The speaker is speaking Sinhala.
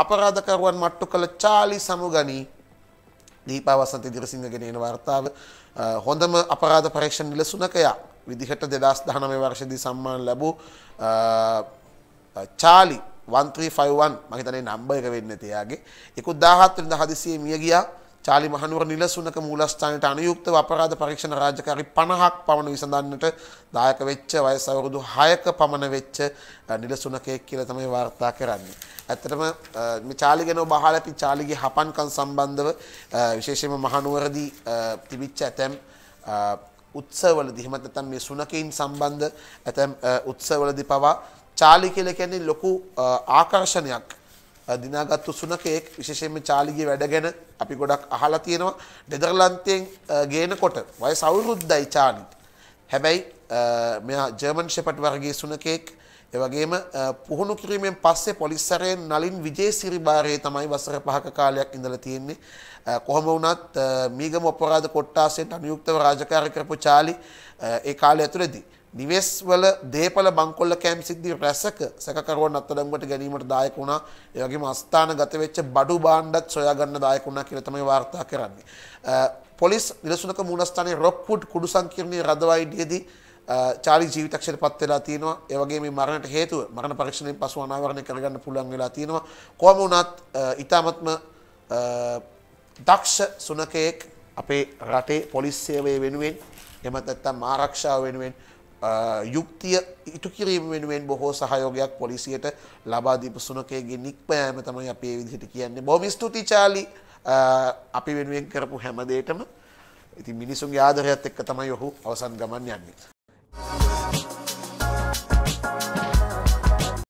අපරාධකරුවන් මට්ටු කළ චාලි සමුගනී දීපාවසන්ත දිරසිංහගෙන එන වර්තාව හොඳම අපරාධ පරීක්ෂණ නිලසුනකයා විදිහට දෙදස් දහනමේ වර්ෂදී සම්මාන ලැබූ චාලි 135න් මහිතනේ නම්බ එක වෙන්න තියාගේ එකුත් දාහත්වෙන්ද හදිසියේ මිය ගියා චාලි මහනුවර නිලසුනක මූලස්ථානයට අනුයුක්තව අපරාධ පරීක්ෂණ රාජකාරි 50ක් පමණ විසඳන්නට දායක වෙච්ච වයස අවුරුදු 6ක පමණ වෙච්ච නිලසුනකෙක් කියලා තමයි වාර්තා කරන්නේ. ඇත්තටම මේ චාලි ගැන ඔබ අහලා තින් චාලිගේ හපන්කම් සම්බන්ධව විශේෂයෙන්ම මහනුවරදී තිබිච්ච ඇතැම් උත්සවවලදී එහෙමත් නැත්නම් මේ සුනකයින් සම්බන්ධ ඇතැම් උත්සවවලදී පවා චාලි කියලා කියන්නේ ලොකු ආකර්ෂණයක් දිනාගත්තු සුනකයෙක් විශේෂයෙන්ම චාලිගේ වැඩ ගැන අපි ගොඩක් අහලා තියෙනවා නෙදර්ලන්තයෙන් ගේනකොට වයස අවුරුද්දයි චාලිට. හැබැයි මෙයා ජර්මන් ෂෙපට් වර්ගයේ සුනකයෙක් ඒ වගේම පුහුණු කිරීමෙන් පස්සේ පොලිස්සරයෙන් නලින් විජේසිරි බාරේ තමයි වසර පහක කාලයක් ඉඳලා තියෙන්නේ. කොහොම වුණත් මීගම අපරාධ කොට්ටාසෙන් අනුයුක්තව රාජකාරී කරපු චාලි ඒ කාලය ඇතුළතදී නිවෙස්වල දේපල බංකොල්ල කෑම් සිද්ධිය රැසක සැකකරුවන් අත්අඩංගුවට ගැනීමට දායක වුණා. ඒ වගේම අස්ථානගත වෙච්ච බඩු භාණ්ඩත් සොයා ගන්න දායක වුණා කියලා තමයි වාර්තා කරන්නේ. පොලිස් නිලසුනක මූලස්ථානයේ රොක්වුඩ් කුඩු සංකීර්ණයේ රදවයිඩියේදී චාලි ජීවිතක්ෂයට පත් වෙලා තියෙනවා. ඒ වගේම මේ මරණයට හේතුව මරණ පරීක්ෂණයෙන් පසු අනාවරණය කරගන්න පුළුවන් වෙලා තියෙනවා. කොහොම වුණත් ඊටාත්ම දක්ෂ සුනකයෙක් අපේ රටේ පොලිස් සේවය වෙනුවෙන් එමත් නැත්නම් ආරක්ෂාව වෙනුවෙන් යුක්තිය ඉටු කිරීම වෙනුවෙන් බොහෝ සහයෝගයක් පොලිසියට ලබාදීපු සුනකයගේ නික්පෑම තමයි අපේ විදිහට කියන්නේ බොහොම ස්තුති චාලි අපි වෙනුවෙන් කරපු හැමදේටම ඉතින් මිනිසුන්ගේ ආදරයත් එක්ක තමයි ඔහු අවසන් ගමන් යන්නේ